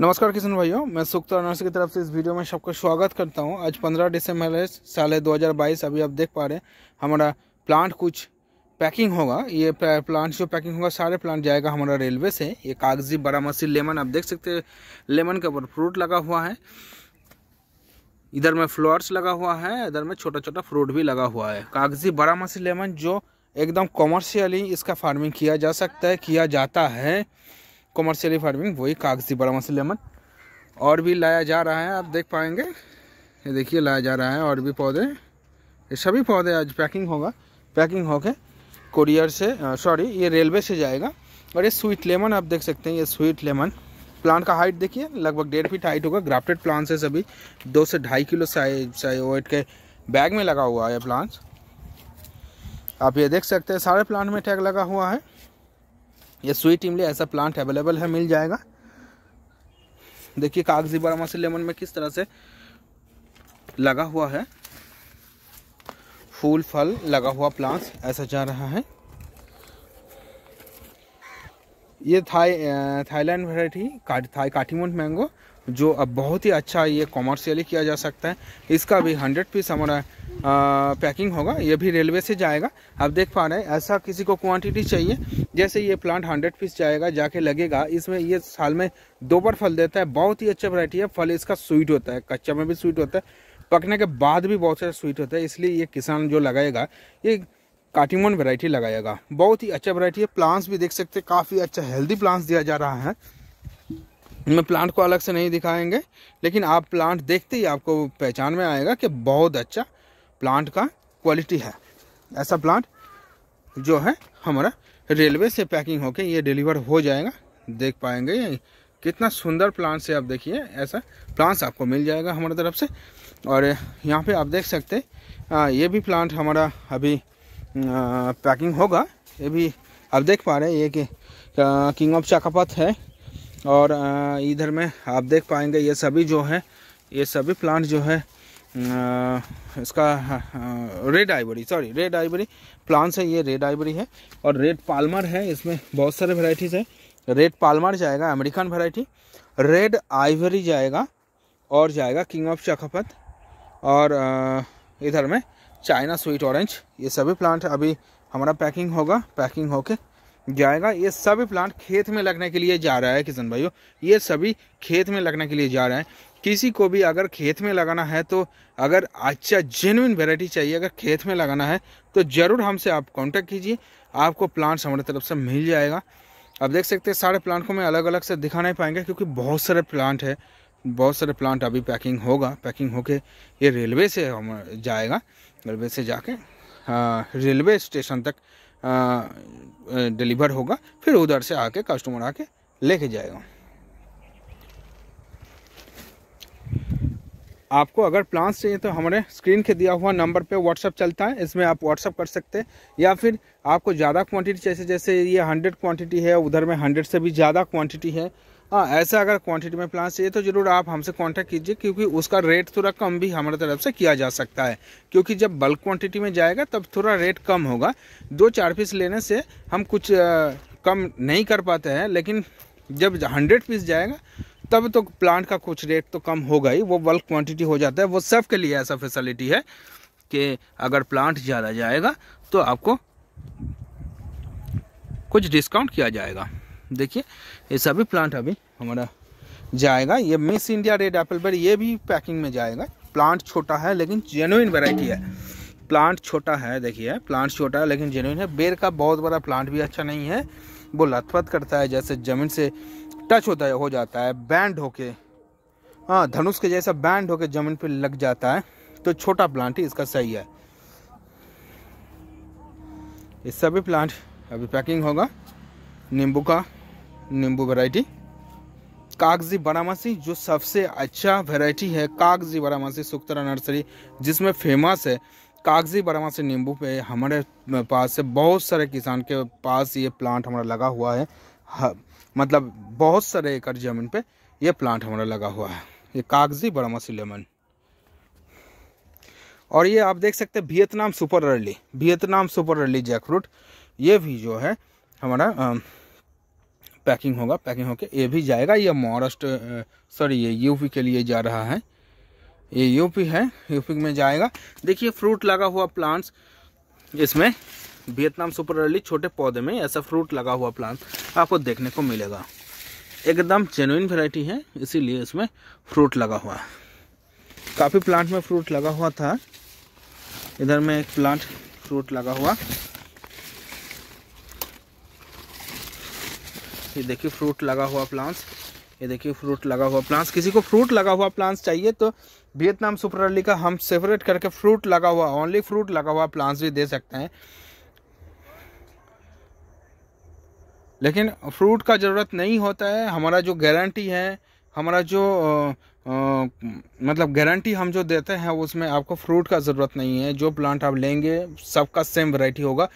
नमस्कार किसान भाइयों मैं सुखता अनर्स की तरफ से इस वीडियो में सबका स्वागत करता हूं आज 15 दिसंबर है साल दो अभी आप देख पा रहे हैं हमारा प्लांट कुछ पैकिंग होगा ये प्लांट जो पैकिंग होगा सारे प्लांट जाएगा हमारा रेलवे से ये कागजी बारामसी लेमन आप देख सकते हैं लेमन के ऊपर फ्रूट लगा हुआ है इधर में फ्लॉर्स लगा हुआ है इधर में छोटा छोटा फ्रूट भी लगा हुआ है कागजी बारामसी लेमन जो एकदम कॉमर्शियली इसका फार्मिंग किया जा सकता है किया जाता है कॉमर्शियली फार्मिंग वही कागजी बारामसी लेमन और भी लाया जा रहा है आप देख पाएंगे ये देखिए लाया जा रहा है और भी पौधे ये सभी पौधे आज पैकिंग होगा पैकिंग होके कोरियर से सॉरी ये रेलवे से जाएगा और ये स्वीट लेमन आप देख सकते हैं ये स्वीट लेमन प्लांट का हाइट देखिए लगभग डेढ़ फीट हाइट होगा ग्राफ्टेड प्लांट्स है सभी दो से ढाई किलो साइज साइज वेट के बैग में लगा हुआ है प्लांट्स आप ये देख सकते हैं सारे प्लांट में टैग लगा हुआ है या स्वीट इमली ऐसा प्लांट अवेलेबल है मिल जाएगा देखिए कागजी बारामासी लेमन में किस तरह से लगा हुआ है फूल फल लगा हुआ प्लांट्स ऐसा जा रहा है ये थाई थाईलैंड वेराइटी का, थाई काठीमुंड मैंगो जो अब बहुत ही अच्छा ये कॉमर्शियली किया जा सकता है इसका भी हंड्रेड पीस हमारा पैकिंग होगा ये भी रेलवे से जाएगा आप देख पा रहे हैं ऐसा किसी को क्वांटिटी चाहिए जैसे ये प्लांट हंड्रेड पीस जाएगा जाके लगेगा इसमें ये साल में दो बार फल देता है बहुत ही अच्छा वरायटी है फल इसका स्वीट होता है कच्चा में भी स्वीट होता है पकने के बाद भी बहुत सारा स्वीट होता है इसलिए ये किसान जो लगाएगा ये काटिमोन वैरायटी लगाएगा बहुत ही अच्छा वैरायटी है प्लांट्स भी देख सकते हैं काफ़ी अच्छा हेल्दी प्लांट्स दिया जा रहा है मैं प्लांट को अलग से नहीं दिखाएंगे लेकिन आप प्लांट देखते ही आपको पहचान में आएगा कि बहुत अच्छा प्लांट का क्वालिटी है ऐसा प्लांट जो है हमारा रेलवे से पैकिंग होकर ये डिलीवर हो जाएगा देख पाएंगे कितना सुंदर प्लांट से आप देखिए ऐसा प्लांट्स आपको मिल जाएगा हमारे तरफ से और यहाँ पे आप देख सकते ये भी प्लांट हमारा अभी पैकिंग होगा ये भी आप देख पा रहे हैं ये कि किंग ऑफ चाकापत है और इधर में आप देख पाएंगे ये सभी जो है ये सभी प्लांट जो है इसका red ivory sorry red ivory plants है ये रेड आइवरी है और रेड पालमर है इसमें बहुत सारे वेराइटीज़ है रेड पालमर जाएगा अमेरिकन वेराइटी रेड आइवरी जाएगा और जाएगा किंग ऑफ चखपत और इधर में चाइना स्वीट ऑरेंज ये सभी प्लांट अभी हमारा पैकिंग होगा पैकिंग होके जाएगा ये सभी प्लांट खेत में लगने के लिए जा रहा है किशन भाइयों ये सभी खेत में लगने के लिए जा रहे हैं किसी को भी अगर खेत में लगाना है तो अगर अच्छा जेनुइन वेराइटी चाहिए अगर खेत में लगाना है तो ज़रूर हमसे आप कांटेक्ट कीजिए आपको प्लांट्स हमारे तरफ से मिल जाएगा अब देख सकते हैं सारे प्लांट को मैं अलग अलग से दिखा नहीं पाएंगे क्योंकि बहुत सारे प्लांट है बहुत सारे प्लांट अभी पैकिंग होगा पैकिंग होके ये रेलवे से हम जाएगा गलबे से जाके रेलवे स्टेशन तक डिलीवर होगा फिर उधर से आके कस्टमर आके लेके जाएगा आपको अगर प्लान चाहिए तो हमारे स्क्रीन के दिया हुआ नंबर पे व्हाट्सअप चलता है इसमें आप व्हाट्सअप कर सकते हैं या फिर आपको ज़्यादा क्वांटिटी जैसे जैसे ये हंड्रेड क्वांटिटी है उधर में हंड्रेड से भी ज़्यादा क्वांटिटी है हाँ ऐसा अगर क्वांटिटी में प्लांट्स चाहिए तो ज़रूर आप हमसे कांटेक्ट कीजिए क्योंकि उसका रेट थोड़ा कम भी हमारे तरफ से किया जा सकता है क्योंकि जब बल्क क्वांटिटी में जाएगा तब थोड़ा रेट कम होगा दो चार पीस लेने से हम कुछ आ, कम नहीं कर पाते हैं लेकिन जब हंड्रेड पीस जाएगा तब तो प्लांट का कुछ रेट तो कम होगा ही वो बल्क क्वान्टिटी हो जाता है वो सब के लिए ऐसा फैसिलिटी है कि अगर प्लांट ज़्यादा जाएगा तो आपको कुछ डिस्काउंट किया जाएगा देखिए ये सभी प्लांट अभी हमारा जाएगा ये Miss India red apple berry ये भी पैकिंग में जाएगा प्लांट छोटा है लेकिन जेनुइन वेराइटी है प्लांट छोटा है देखिए प्लांट छोटा है लेकिन जेनुइन है बेर का बहुत बड़ा प्लांट भी अच्छा नहीं है वो लथपथ करता है जैसे ज़मीन से टच होता है हो जाता है बैंड होके हाँ धनुष के जैसा बैंड होके ज़मीन पे लग जाता है तो छोटा प्लांट ही इसका सही है इस सभी प्लांट अभी पैकिंग होगा नींबू का नींबू वैरायटी कागजी बारामासी जो सबसे अच्छा वैरायटी है कागजी बारामासी सुखतरा नर्सरी जिसमें फेमस है कागजी बारामासी नींबू पे हमारे पास से बहुत सारे किसान के पास ये प्लांट हमारा लगा हुआ है मतलब बहुत सारे एकड़ जमीन पे ये प्लांट हमारा लगा हुआ है ये कागजी बारामासी लेमन और ये आप देख सकते हैं Vietnam super early Vietnam super early jackfruit ये भी जो है हमारा पैकिंग होगा पैकिंग होके ये भी जाएगा ये महाराष्ट्र सॉरी ये यूपी के लिए जा रहा है ये यूपी है यूपी में जाएगा देखिए फ्रूट लगा हुआ प्लांट्स इसमें वियतनाम सुपर अर्ली छोटे पौधे में ऐसा फ्रूट लगा हुआ प्लांट आपको देखने को मिलेगा एकदम जेनुइन वेराइटी है इसीलिए इसमें फ्रूट लगा हुआ है काफ़ी प्लांट में फ्रूट लगा हुआ था इधर में एक प्लांट फ्रूट लगा हुआ ये देखिए फ्रूट लगा हुआ प्लांट्स ये देखिए फ्रूट लगा हुआ प्लांट्स किसी को फ्रूट लगा हुआ प्लांट्स चाहिए तो वियतनाम सुपर अर्ली का हम सेपरेट करके फ्रूट लगा हुआ ओनली फ्रूट लगा हुआ प्लांट्स भी दे सकते हैं लेकिन फ्रूट का ज़रूरत नहीं होता है हमारा जो गारंटी है हमारा जो आ, मतलब गारंटी हम जो देते हैं उसमें आपको फ्रूट का ज़रूरत नहीं है जो प्लांट आप लेंगे सबका सेम वैरायटी होगा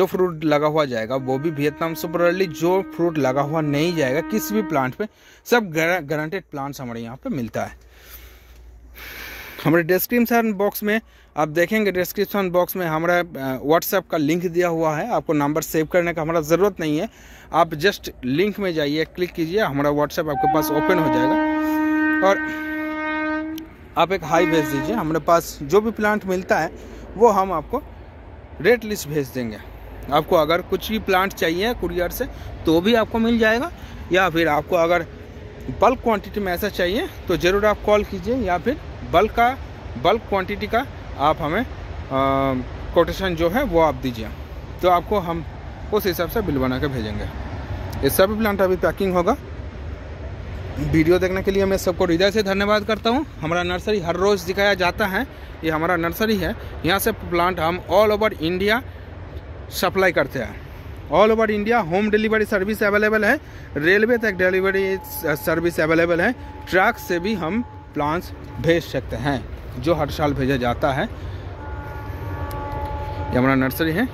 जो फ्रूट लगा हुआ जाएगा वो भी वियतनाम सुपर अर्ली जो फ्रूट लगा हुआ नहीं जाएगा किसी भी प्लांट पे सब गारंटेड प्लांट्स हमारे यहाँ पे मिलता है हमारे डिस्क्रिप्शन बॉक्स में आप देखेंगे डिस्क्रिप्शन बॉक्स में हमारा व्हाट्सएप का लिंक दिया हुआ है आपको नंबर सेव करने का हमारा ज़रूरत नहीं है आप जस्ट लिंक में जाइए क्लिक कीजिए हमारा व्हाट्सएप आपके पास ओपन हो जाएगा और आप एक हाई भेज दीजिए हमारे पास जो भी प्लांट मिलता है वो हम आपको रेट लिस्ट भेज देंगे आपको अगर कुछ भी प्लांट चाहिए कुरियर से तो भी आपको मिल जाएगा या फिर आपको अगर बल्क क्वांटिटी में ऐसा चाहिए तो ज़रूर आप कॉल कीजिए या फिर बल्क का बल्क क्वांटिटी का आप हमें कोटेशन जो है वो आप दीजिए तो आपको हम उस हिसाब से बिल बना के भेजेंगे ये सब प्लांट अभी पैकिंग होगा वीडियो देखने के लिए मैं सबको हृदय से धन्यवाद करता हूँ हमारा नर्सरी हर रोज़ दिखाया जाता है ये हमारा नर्सरी है यहाँ से प्लांट हम ऑल ओवर इंडिया सप्लाई करते हैं all over India home delivery service available है रेलवे तक डिलीवरी सर्विस अवेलेबल है ट्रक से भी हम प्लांट्स भेज सकते हैं जो हर साल भेजा जाता है ये हमारा नर्सरी है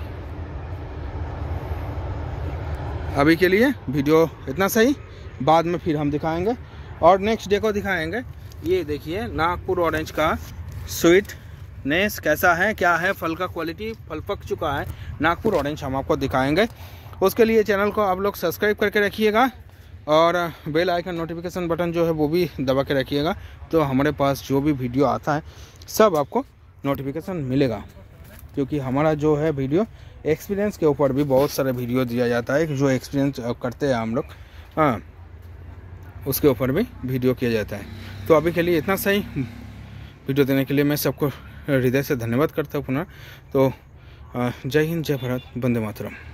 अभी के लिए वीडियो इतना सही बाद में फिर हम दिखाएंगे और नेक्स्ट डे को दिखाएंगे ये देखिए नागपुर ऑरेंज का स्वीट नेस कैसा है क्या है फल का क्वालिटी फल पक चुका है नागपुर ऑरेंज हम आपको दिखाएंगे उसके लिए चैनल को आप लोग सब्सक्राइब करके रखिएगा और बेल आइकन नोटिफिकेशन बटन जो है वो भी दबा के रखिएगा तो हमारे पास जो भी वीडियो आता है सब आपको नोटिफिकेशन मिलेगा क्योंकि हमारा जो है वीडियो एक्सपीरियंस के ऊपर भी बहुत सारे वीडियो दिया जाता है जो एक्सपीरियंस करते हैं हम लोग हाँ उसके ऊपर भी वीडियो किया जाता है तो अभी के लिए इतना सही वीडियो देने के लिए मैं सबको हृदय से धन्यवाद करता हूँ पुनः तो हाँ, जय हिंद जय भारत वंदे मातरम